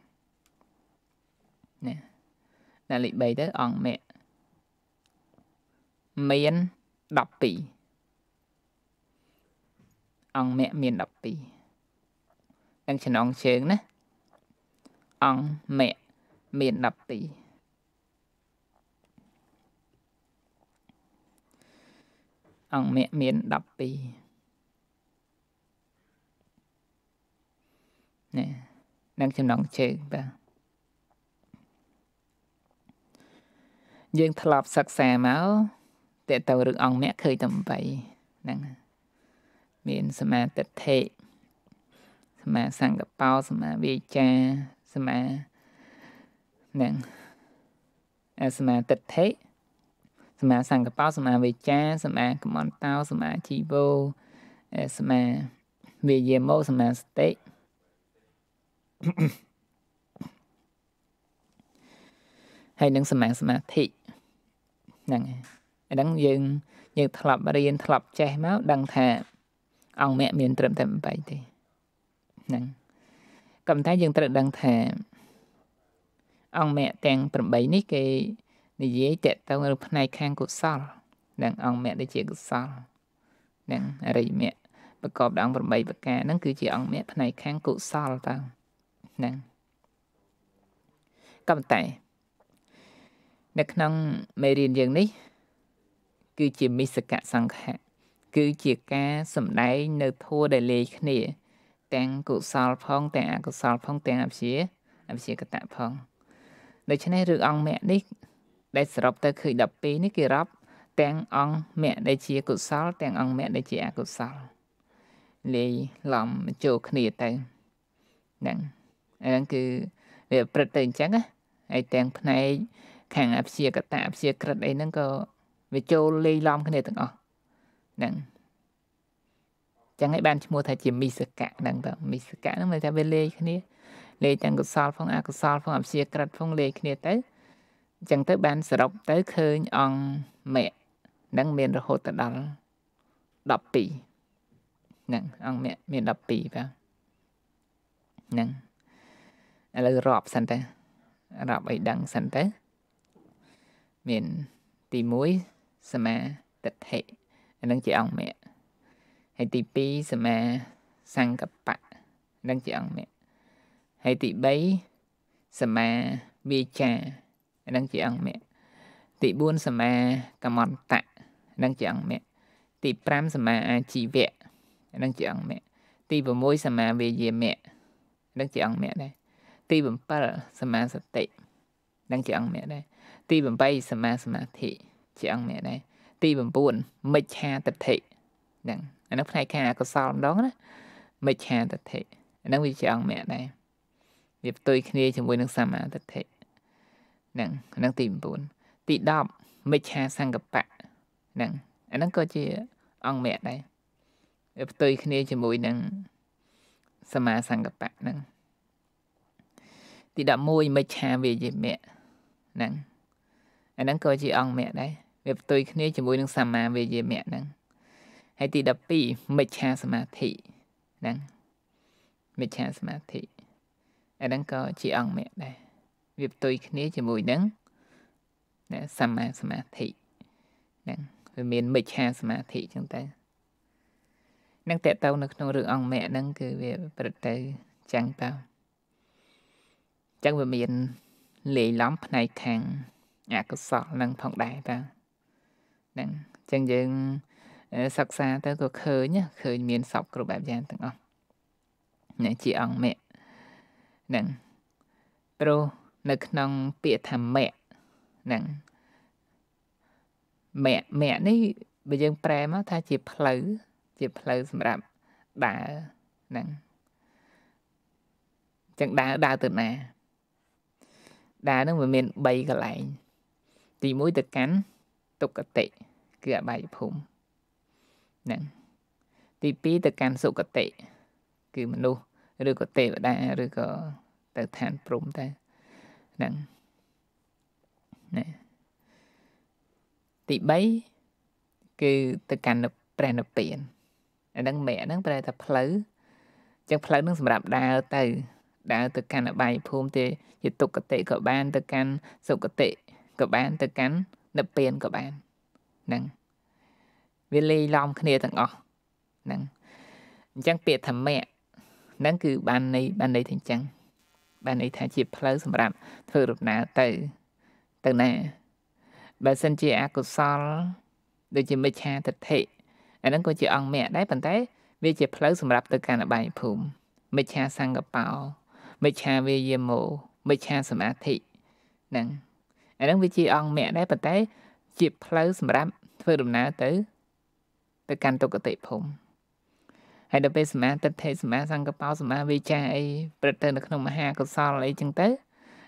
នេះដាក់លេខ3ទៅអង្គមគ្គមាន12អង្គមគ្គមាន12ទាំងចំណងជើងណាអង្គមគ្គមាន12អង្គមគ្គមាន12នេះនឹងចំណងជើងបាទយើងធ្លាប់សិក្សាមកតើតើរឿងអង្គមគ្គឃើញតែ8ហ្នឹងមានសមាទិដ្ឋិសមាសង្កបោសមាវាចាសមាហ្នឹងអសមាទិដ្ឋិសម្មាសង្កបោសម្មាវិចាសម្មាកម្មន្តោសម្មាជីវោសម្មាវិយមោសម្មាសតិហើយនឹងសម្មាសមាធិហ្នឹងហើយហ្នឹងយើងយើងធ្លាប់រៀនធ្លាប់ចេះមកដឹងថា អង្គមគ្គមានត្រឹមតែ8ទេហ្នឹងក៏ប៉ុន្តែយើងត្រូវដឹងថាអង្គមគ្គទាំង8នេះគេនិយាយតកតងឬផ្នែកខាងកុសល និងអង្គមគ្គដូចជាកុសល និងអរិយមគ្គប្រកបដោយអង្គ8ប្រការហ្នឹងគឺជាអង្គមគ្គផ្នែកខាងកុសលតើហ្នឹងក៏ប៉ុន្តែ នៅក្នុងមេរៀនយើងនេះ គឺជាមិសកសង្ឃៈគឺជាការសំដែងនៅធัวដែលលេខគ្នាទាំងកុសល ផងទាំងអកុសលផងទាំងអព្យាអព្យាកតៈផងដូច្នេះរឿងអង្គមគ្គនេះដែលសរុបទៅឃើញ12នេះគេរាប់ទាំងអង្គមគ្គដែលជាកុសល ទាំងអង្គមគ្គដែលជាអកុសលលាយឡំចូលគ្នាទៅហ្នឹងអាហ្នឹងគឺវាប្រឹកទៅអញ្ចឹងណាហើយទាំងផ្នែកខាងអព្យាកតៈអព្យាក្រិតអីហ្នឹងក៏វាចូលលាយឡំគ្នាទាំងអស់ហ្នឹងចឹងហើយបានឈ្មោះថាជាមិសកៈហ្នឹងតើមិសកៈហ្នឹងមានថាវាលាយគ្នាលាយទាំងកុសលផងអកុសលផងអព្យាក្រិតផងលាយគ្នាទៅអញ្ចឹងទៅបានសរុបទៅឃើញអង្គមគ្គនឹងមានរហូតដល់12ហ្នឹងអង្គមគ្គមាន12បាទហ្នឹងឥឡូវរាប់សិនទៅរាប់ឲ្យដឹងសិនទៅ មានទី1សមាទិដ្ឋិអានឹងជាអង្គមគ្គហើយទី2សមាសង្កបៈនឹងជាអង្គមគ្គហើយទី3សមាវាចានឹងជាអង្គមគ្គទី4សមាកម្មន្តៈនឹងជាអង្គមគ្គទី5សមាអាជីវៈនឹងជាអង្គមគ្គទី6សមាវេយមគ្គនឹងជាអង្គមគ្គដែរទី7សមាសតិនឹងជាអង្គមគ្គដែរទី8សមាសមាធិជាអង្គមគ្គដែរទី9មិច្ឆាទិដ្ឋិហ្នឹងអានោះផ្នែកខាងអកុសលម្ដងណាមិច្ឆាទិដ្ឋិហ្នឹងវាជាអង្គមគ្គដែរវាផ្ទុយគ្នាជាមួយនឹងសមាទិដ្ឋិហ្នឹងហ្នឹងទី9ទី10មិច្ឆាសង្កបៈហ្នឹងអាហ្នឹងក៏ជាអង្គមគ្គដែរផ្ទុយគ្នាជាមួយនឹងសមាសង្កបៈហ្នឹងទី11មិច្ឆាវាយមៈហ្នឹងអាហ្នឹងក៏ជាអង្គមគ្គដែរវាផ្ទុយគ្នាជាមួយនឹងសម្មាវាយមៈហ្នឹងហើយទី12មិច្ឆាសមាធិហ្នឹងមិច្ឆាសមាធិអាហ្នឹងក៏ជាអង្គមគ្គដែរវាផ្ទុយគ្នាជាមួយនឹងណាសមាសមាធិហ្នឹងវាមានមិច្ឆាសមាធិចឹងតែនឹងតេតៅនៅក្នុងរឿងអង្គមគ្គហ្នឹងគឺវាប្រទៅចឹងតើចឹងវាមានលេខឡំផ្នែកខាងអកុសលនឹងផងដែរតើហ្នឹងចឹងយើងសិក្សាទៅក៏ឃើញឃើញមានសពគ្រប់បែបយ៉ាងទាំងអស់នេះជាអង្គមគ្គហ្នឹងព្រោះនៅក្នុងពាក្យថាមៈហ្នឹងមៈមៈនេះបើយើងប្រែមកថាជាផ្លូវជាផ្លូវសម្រាប់ ដើរហ្នឹងចឹងដើរដើរទៅណាដើរហ្នឹងវាមាន3កន្លែង ទី1ទៅកាន់ទុគតិគឺអបាយភូមិហ្នឹងទី2ទៅកាន់សុគតិគឺមនុស្សឬក៏ទេវតាឬក៏ទៅឋានព្រំតែហ្នឹងណាទី3គឺទៅកាន់ព្រះនិព្វានអាហ្នឹងមេហ្នឹងប្រែថាផ្លូវអញ្ចឹងផ្លូវហ្នឹងសម្រាប់ដើរទៅ ដើរទៅកាន់អបាយភូមិទេជាទុគតិក៏បានទៅកាន់សុគតិក៏បាន ទៅកាន់និព្វានក៏បានហ្នឹងវាលេីឡំគ្នាទាំងអស់ហ្នឹងអញ្ចឹងពាក្យធម្មៈហ្នឹងគឺបានន័យបានន័យថាអញ្ចឹងបានន័យថាជាផ្លូវសម្រាប់ធ្វើដំណើរទៅទៅណាបើសិនជាអកុសលដូចជាមិច្ឆាទិដ្ឋិអាហ្នឹងក៏ជាអង្គមគ្គដែរប៉ុន្តែវាជាផ្លូវសម្រាប់ទៅកាន់បាយភូមិមិច្ឆាសង្កបោមិច្ឆាវាយាមោមិច្ឆាសមាធិហ្នឹងអាហ្នឹងវាជាអង្គមគ្គដែរប៉ុន្តែជាផ្លូវសម្រាប់ធ្វើដំណើរទៅ ទៅកាន់ទុគតិភូមិហើយដល់ពេលសមាទិដ្ឋិសមាសង្កបោសមាវិចាអីព្រឹត្តទៅនៅក្នុងមហាកុសលអីចឹងទៅ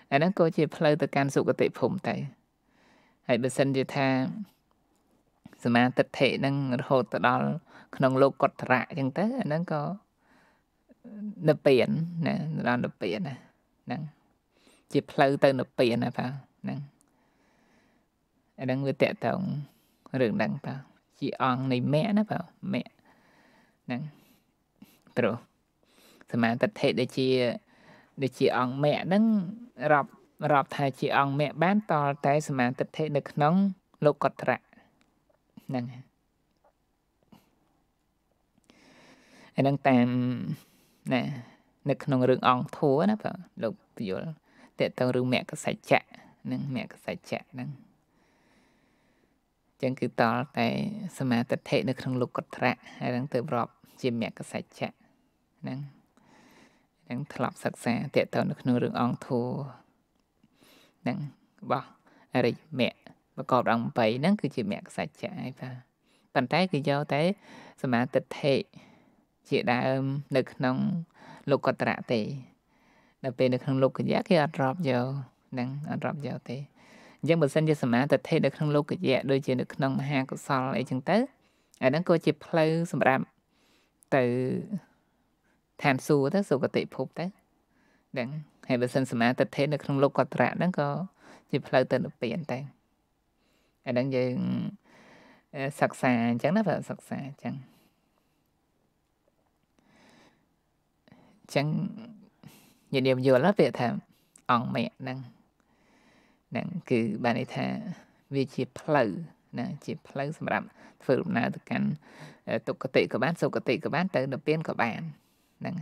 អាហ្នឹងក៏ជាផ្លូវទៅកាន់សុគតិភូមិទៅហើយបើសិនជាថាសមាទិដ្ឋិហ្នឹងរហូតទៅដល់ក្នុងលោកកតរៈចឹងទៅអាហ្នឹងក៏និព្វានណាដល់និព្វានណាហ្នឹងជាផ្លូវទៅនិព្វានណាបាទហ្នឹងអាហ្នឹងវាតកតងរឿងហ្នឹងបាទជាអង្គនៃមគ្គណាបាទមគ្គហ្នឹងព្រោះសមាទិដ្ឋិដែលជាដែលជាអង្គមគ្គហ្នឹងរាប់រាប់ថាជាអង្គមគ្គបានតលតែសមាទិដ្ឋិនៅក្នុង លោកត្រៈហ្នឹងអានឹងតាមណានៅ ក្នុងរឿងអង្គធัวណាបាទលោកពយល់តេតទៅរឿងមគ្គសច្ចៈនឹងមគ្គសច្ចៈហ្នឹងចឹងគឺតលតែសមាទិដ្ឋិនៅក្នុងលោកត្រៈហើយនឹងទៅរាប់ជាមគ្គសច្ចៈហ្នឹងហ្នឹងធ្លាប់សិក្សាតេតទៅនៅក្នុងរឿងអង្គធัวហ្នឹងរបស់អរិយមគ្គប្រកបអង្គ8ហ្នឹងគឺជាមគ្គសច្ចៈឯបាទប៉ុន្តែ គឺយកតែសមាទិដ្ឋិជាដើមនៅក្នុង លោកតរៈទេនៅពេលនៅក្នុងលោកយៈគេអត់រាប់យកហ្នឹងអត់រាប់យកទេអញ្ចឹងបើសិនជាសមាទិដ្ឋិនៅក្នុងលោកយៈដូចជានៅក្នុងមហាកុសលអីចឹងទៅអាហ្នឹងក៏ជាផ្លូវសម្រាប់ទៅឋានសួគ៌ទៅសុគតិភពទៅហ្នឹងហើយបើសិនសមាទិដ្ឋិនៅក្នុងលោកកត្រៈហ្នឹងក៏ជាផ្លូវទៅនិព្វានតែអាហ្នឹងយើងសិក្សាអញ្ចឹងណាបើសិក្សាអញ្ចឹងអញ្ចឹងញាតិញោមយល់ហើយពាក្យថាអង្គមេហ្នឹងហ្នឹងគឺបានន័យថាវាជាផ្លូវណាជាផ្លូវសម្រាប់ ធ្វើដំណើរទៅកាន់ទុគតិក៏បានសុគតិក៏បានទៅនិព្វានក៏បានហ្នឹង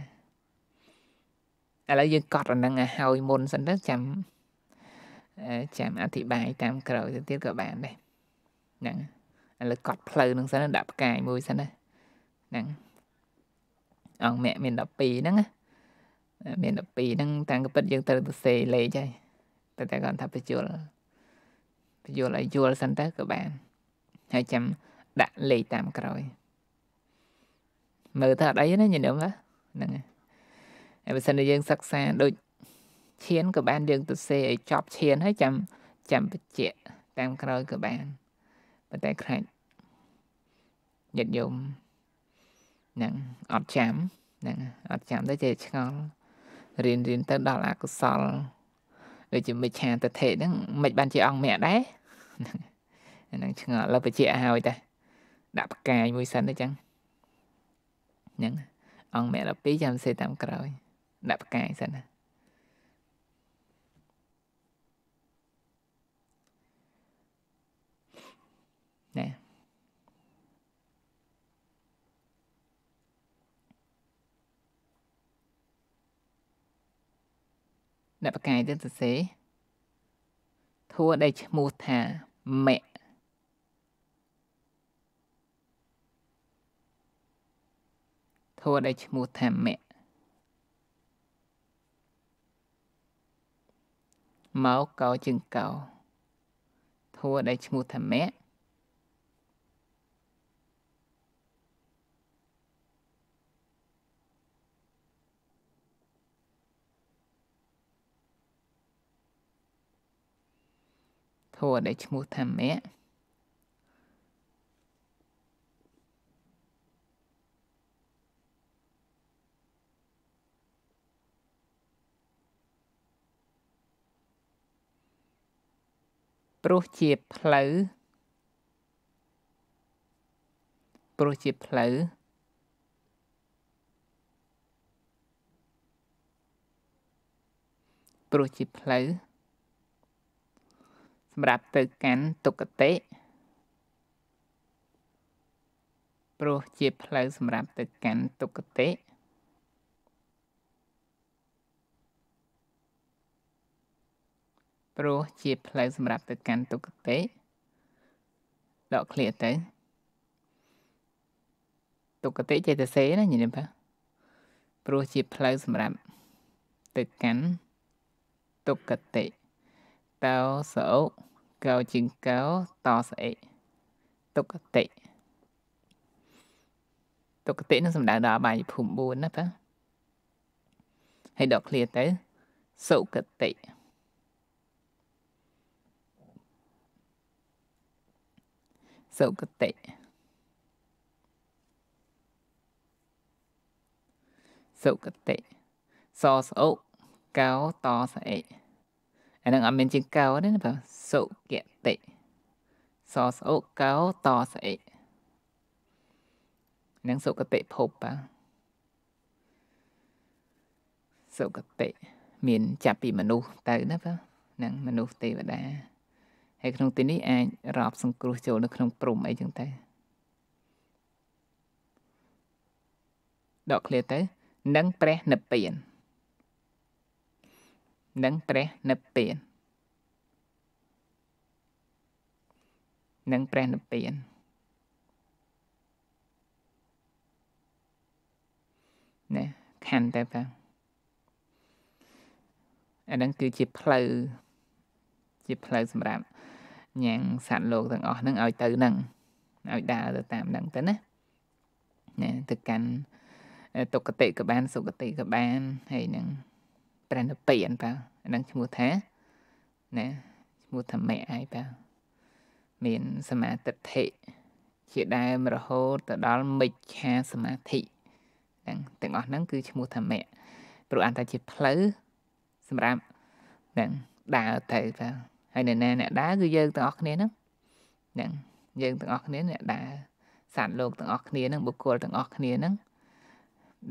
ឥឡូវយើងកត់អាហ្នឹងឲ្យហើយមុនសិនទៅចាំចាំអធិប្បាយតាម ក្រោយទៅទៀតក៏បានដែរហ្នឹងឥឡូវកត់ផ្លូវហ្នឹងសិនដាក់ផ្កាយមួយសិនណាហ្នឹងអង្គមគ្គមាន12ហ្នឹងណាមាន12ហ្នឹង តាមកពិតយើងត្រូវទៅសេលេខហើយតែតែគាត់ថាបញ្យលបញ្យលឲ្យយល់សិនទៅក៏បាន ហើយចាំដាក់លេខតាមក្រោយមើលថាអត់អីណាញញឹមហ៎ហ្នឹងហើយបើសិនជាយើងសិក្សាដូចឈានក៏បានយើងទៅសេឲ្យចប់ឈានហើយចាំចាំបច្ចៈតាមក្រោយក៏បានប៉ុន្តែខ្លាចញាតិញោមហ្នឹងអត់ចាំហ្នឹងអត់ចាំទៅចេះឆ្ងល់រៀនរៀនទៅដល់អកុសលដូចជាមិច្ឆាទិដ្ឋិហ្នឹងមិនបានជាអង្គមគ្គដែរហ្នឹងឆ្ងល់លើបច្ចៈហើយតែ ដាក់ផ្កាយមួយសិនទៅចឹងហ្នឹងអង្គមគ្គ12ចាំសេតាមក្រោយ ដាក់ផ្កាយសិនណាណែអ្នកបកាយទៅសរសេរធัวដែលឈ្មោះថាមេធម៌ដែលឈ្មោះធម្មៈមកកោជើងកោធម៌ដែលឈ្មោះធម្មៈធម៌ដែលឈ្មោះធម្មៈព្រោះជាផ្លូវព្រោះជាផ្លូវព្រោះជាផ្លូវសម្រាប់ទៅកាន់ទុគតិព្រោះជាផ្លូវសម្រាប់ទៅកាន់ទុគតិព្រោះជាផ្លូវសម្រាប់ ទៅកាន់ទុគតិដកឃ្លាទៅទុគតិចេតសេណាញញឹមបាទព្រោះជាផ្លូវសម្រាប់ទៅកាន់ទុគតិតោសោកោជាងកោតស្អិទុគតិទុគតិនឹងសំដៅដល់បាយភូមិ4ណាបាទហើយដកឃ្លាទៅសុគតិសុគតិសុគតិសស្អុកោតសអេអានឹងអត់មានជាងកោទេណាបាទសុគតិសស្អុកោតសអេនឹងសុគតិភពបាទសុគតិមាន ចាប់ពីមនុស្សទៅណាបាទនឹងមនុស្សទេវតាហើយក្នុងទីនេះអាចរាប់សង្គ្រោះចូលនៅក្នុងព្រំអីចឹងទៅដកឃ្លាទៅនឹងព្រះនិព្វាននឹងព្រះនិព្វាននឹងព្រះនិព្វានណែខណ្ឌតែបាទអានឹងគឺជាផ្លូវជាផ្លូវសម្រាប់ញ៉ាំងសត្វលោកទាំងអស់ហ្នឹងឲ្យទៅហ្នឹងឲ្យដើរទៅតាមហ្នឹងទៅណាណាទៅកាន់ទុគតិក៏បានសុគតិក៏បានហើយនឹងព្រះនិព្វានបើហ្នឹងឈ្មោះថាណាឈ្មោះធម្មៈឯបើមានសមាទិដ្ឋិជាដើមរហូតទៅដល់មិច្ឆាសមាធិទាំងទាំងអស់ហ្នឹងគឺឈ្មោះធម្មៈព្រោះអន្តរជាផ្លូវសម្រាប់នឹងដើរទៅទៅហើយអ្នកណាអ្នកដើរគឺយើងទាំងអស់គ្នាហ្នឹងហ្នឹងយើងទាំងអស់គ្នាអ្នកដើរសត្វលោកទាំងអស់គ្នាហ្នឹងបុគ្គលទាំងអស់គ្នាហ្នឹង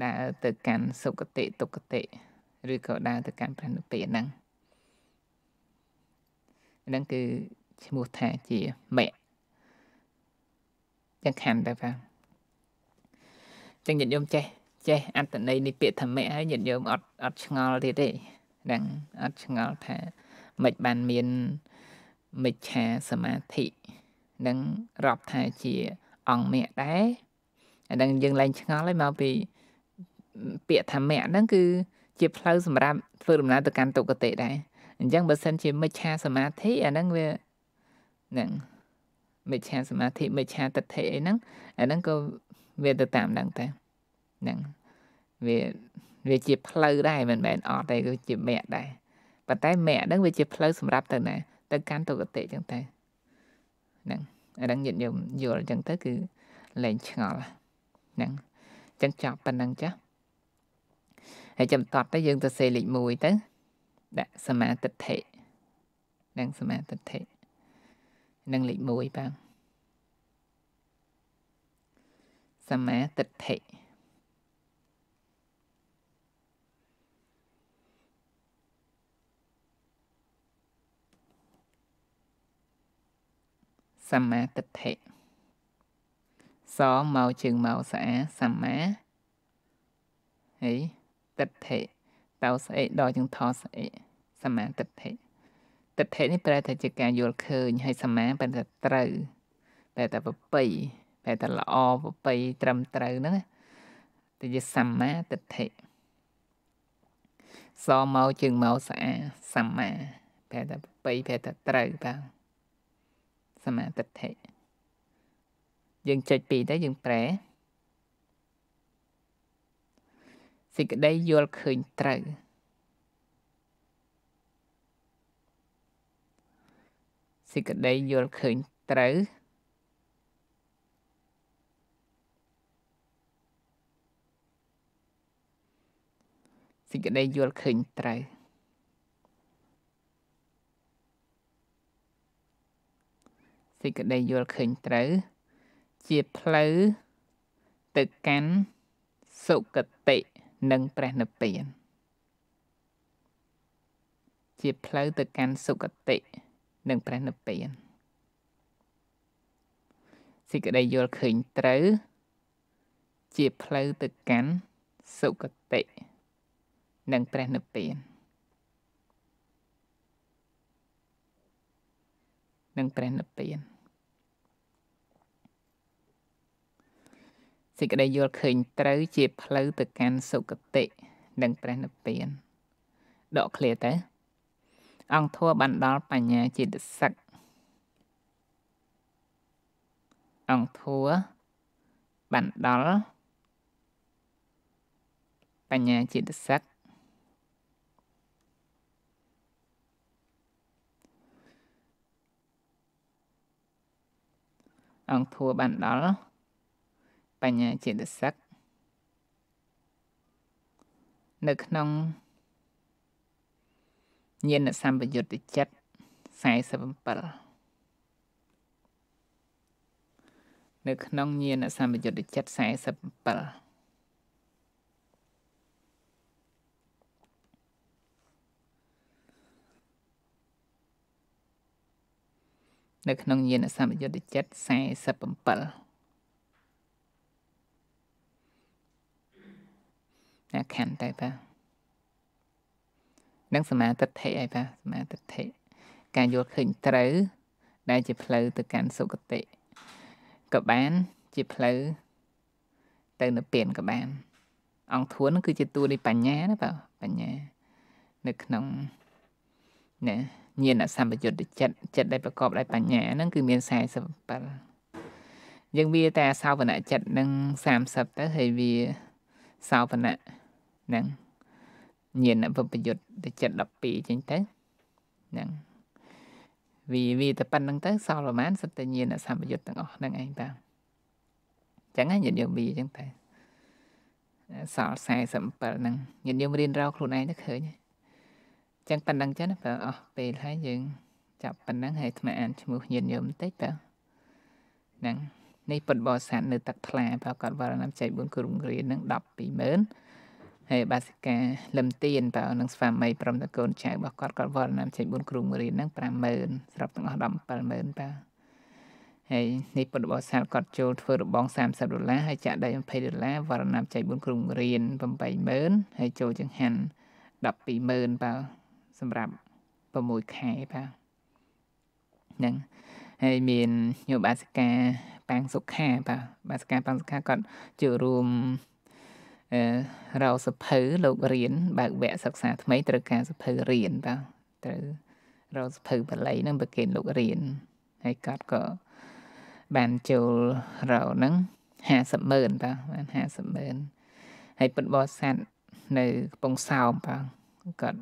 ដើរទៅកាន់សុគតិទុគតិឬក៏ដើរទៅកាន់ព្រះនិព្វានហ្នឹងហ្នឹងគឺឈ្មោះថាជាមគ្គចឹងខណ្ឌទៅបាទចឹងញាតិញោមចេះ ចេះអត្តន័យនៃពាក្យធម្មៈហើយញាតិញោមអត់អត់ឆ្ងល់ទៀតទេហ្នឹងអត់ឆ្ងល់ថាមិនបានមានមិច្ឆាសមាធិនឹងរាប់ថាជាអង្គមគ្គដែរអានឹងយើងឡើងឆ្ងល់ហើយមកពីពាក្យថាមគ្គហ្នឹងគឺជាផ្លូវសម្រាប់ធ្វើដំណើរទៅកាន់ទុគតិដែរអញ្ចឹងបើសិនជាមិច្ឆាសមាធិអាហ្នឹងវាហ្នឹងមិច្ឆាសមាធិមិច្ឆាទិដ្ឋិអីហ្នឹងអាហ្នឹងក៏វាទៅតាមហ្នឹងតែហ្នឹងវាវាជាផ្លូវដែរមិនមែនអត់ទេគឺជាមគ្គដែរប៉ុន្តែមគ្គហ្នឹងវាជាផ្លូវសម្រាប់ទៅណា ទៅកាន់ទុគតិចឹងទៅហ្នឹងអាហ្នឹងញាតិញោមយល់ចឹងទៅគឺលែងឆ្ងល់ហ្នឹងចឹងចប់ប៉ុណ្ណឹងចាស់ហើយចាំតតទៅយើងទៅសេលេខ1ទៅដាក់សមាទិដ្ឋិនិងសមាទិដ្ឋិនិងលេខ1បាទសមាទិដ្ឋិសម្មាទិដ្ឋិសមកជើងមកស្អាសម្មាហើយទិដ្ឋិតោស្អិដល់ជើងថស្អិសម្មាទិដ្ឋិទិដ្ឋិនេះប្រែថាជាការយល់ឃើញហើយសម្មាប្រែថាត្រូវប្រែថាប្រពៃប្រែថាល្អប្រពៃត្រឹមត្រូវហ្នឹងទៅជាសម្មាទិដ្ឋិសមកជើងមកស្អាសម្មាប្រែថាប្រពៃប្រែថាត្រូវបាទសមាទិដ្ឋិយើងចុចពីទៅយើងប្រែសេចក្តីយល់ឃើញត្រូវសេចក្តីយល់ឃើញត្រូវសេចក្តីយល់ឃើញត្រូវសេចក្តីយល់ឃើញត្រូវជាផ្លូវទៅកាន់សុគតិនិងព្រះនិព្វានជាផ្លូវទៅកាន់សុគតិនិងព្រះនិព្វានសេចក្តីយល់ឃើញត្រូវជាផ្លូវទៅកាន់សុគតិនិងព្រះនិព្វាន និងព្រះនិព្វានសេចក្តីយល់ឃើញត្រូវជាផ្លូវទៅកាន់សុគតិនិងព្រះនិព្វាន ដកឃ្លាទៅអង្គធัวបានដល់បញ្ញាចិត្តសឹកអង្គធัวបានដល់បញ្ញាចិត្តសឹកអង្គធัวបានដល់បញ្ញាជាតិសឹកនៅក្នុងញាណសម្បយុទ្ធចិត្ត47នៅក្នុងញាណសម្បយុទ្ធចិត្ត47នៅក្នុងញាណសម្បយុទ្ធចិត្ត47អាខន្ធទៅបាទនិងសមាទិដ្ឋិឯបាទសមាទិដ្ឋិការយល់ឃើញត្រូវដែលជាផ្លូវទៅកាន់សុគតិក៏បានជាផ្លូវទៅនៅពៀនក៏បាន អង្គធួនគឺជាតួនៃបញ្ញាណាបាទបញ្ញា នៅក្នុងណាញាណសម្បយុទ្ធចិត្តចិត្តដែលប្រកបដោយបញ្ញាហ្នឹងគឺមាន47យើងវាតែអសាវនៈចិត្តនឹង30ទៅហើយវាសាវនៈហ្នឹងញាណវិបយុទ្ធទៅចិត្ត12ចឹងទៅហ្នឹងវាវាតែប៉ុណ្្នឹងទៅសល់ប្រហែលសិតតែញាណសម្បយុទ្ធទាំងអស់ហ្នឹងឯងតាចឹងញាតិញោមវាចឹងទៅសល់47ហ្នឹងញាតិញោមរៀនរកខ្លួនឯងទៅឃើញចឹងប៉ុណ្្នឹងចឹងបើអស់ពេលហើយយើងចាប់ប៉ុណ្្នឹងហើយថ្មអានឈ្មោះញាតិញោមបន្តិចបើហ្នឹងនេះពុតបរិស័ទនៅទឹកថ្លាប្រកាសវរណំចៃ4គ្រុងរៀននឹង120,000ហើយបាសិកាលឹមទៀនបើនឹងស្វាមីព្រមទាំងកូនចៅរបស់គាត់គាត់វរណាមចេញ4គ្រូមួយរៀនហ្នឹង50000ស្រាប់ទាំងអស់17000បើហើយនេះពុទ្ធបរិស័ទគាត់ចូលធ្វើរបង30ដុល្លារហើយចាក់ដី20ដុល្លារវរណាមចៃ4គ្រុងរៀន80000ហើយចូលចង្ហាន់1200000បើសម្រាប់6ខែបើហ្នឹងហើយមានញោមបាសិកាប៉ាំងសុខាបើបាសិកាប៉ាំងសុខាគាត់ចូលរួមរកសភៅលោករៀនបើកវគ្គសិក្សាថ្មីត្រូវការសភៅរៀនបាទត្រូវរកសភៅបាលីនឹងប្រគេនលោករៀនហើយគាត់ក៏បានចូលរកហ្នឹង50ម៉ឺនបាទបាន50ម៉ឺនហើយពុតបោះស័តនៅកំពង់សោមបាទគាត់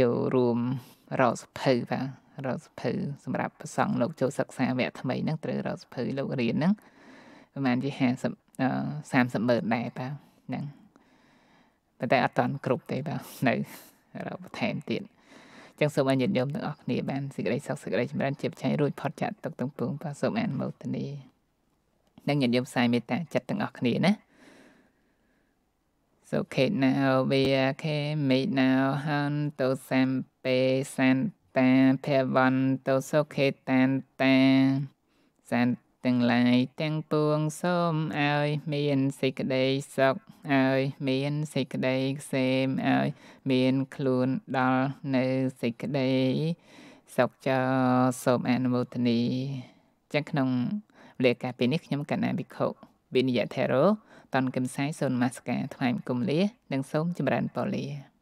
ចូលរួមរកសភៅបាទរកសភៅសម្រាប់ប្រសង់លោកចូលសិក្សាវគ្គថ្មីហ្នឹងត្រូវរកសភៅលោករៀនហ្នឹងប្រហែលជា50 30ម៉ឺនដែរបាទហ្នឹងប៉ុន្តែអត់តាន់គ្រប់ទេបាទនៅរកបន្ថែមទៀតចឹងសូមឲ្យញាតិញោមទាំងអស់គ្នាបានសេចក្តីសុខសេចក្តីចម្រើនជាប្រឆៃរួចផុតចាកទុកទាំងពួងបាទសូមអានមោទនីនិងញាតិញោមផ្សាយមេត្តាចិត្តទាំងអស់គ្នាណា So Kate now we are came meet now han to sampe san តាភវន្តោសុខេតានតាសន្ទាំងឡាយទាំងពួងសូមឲ្យមានសេចក្តីសុខឲ្យមានសេចក្តីក្សេមឲ្យមានខ្លួនដល់នៅសេចក្តីសុខចោសូមអនុមោទនីចឹងក្នុងវេលាកាលពេលនេះខ្ញុំកណាភិក្ខុវិនិយធេរោតនកឹមសាយសូមនមស្ការថ្វាយបង្គំលានិងសូមចម្រើនពរលា